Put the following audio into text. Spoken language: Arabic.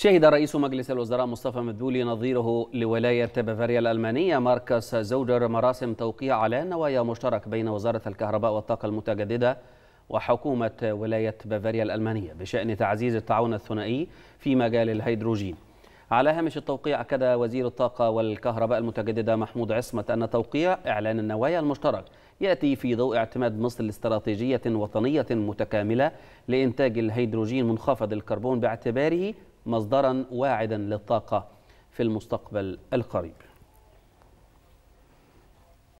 شهد رئيس مجلس الوزراء مصطفى مدبولي نظيره لولاية بافاريا الألمانية ماركس زوجر مراسم توقيع على نوايا مشترك بين وزارة الكهرباء والطاقة المتجددة وحكومة ولاية بافاريا الألمانية بشأن تعزيز التعاون الثنائي في مجال الهيدروجين على هامش التوقيع أكد وزير الطاقة والكهرباء المتجددة محمود عصمت أن توقيع إعلان النوايا المشترك يأتي في ضوء اعتماد مصر لاستراتيجية وطنية متكاملة لإنتاج الهيدروجين منخفض الكربون باعتباره مصدرا واعدا للطاقة في المستقبل القريب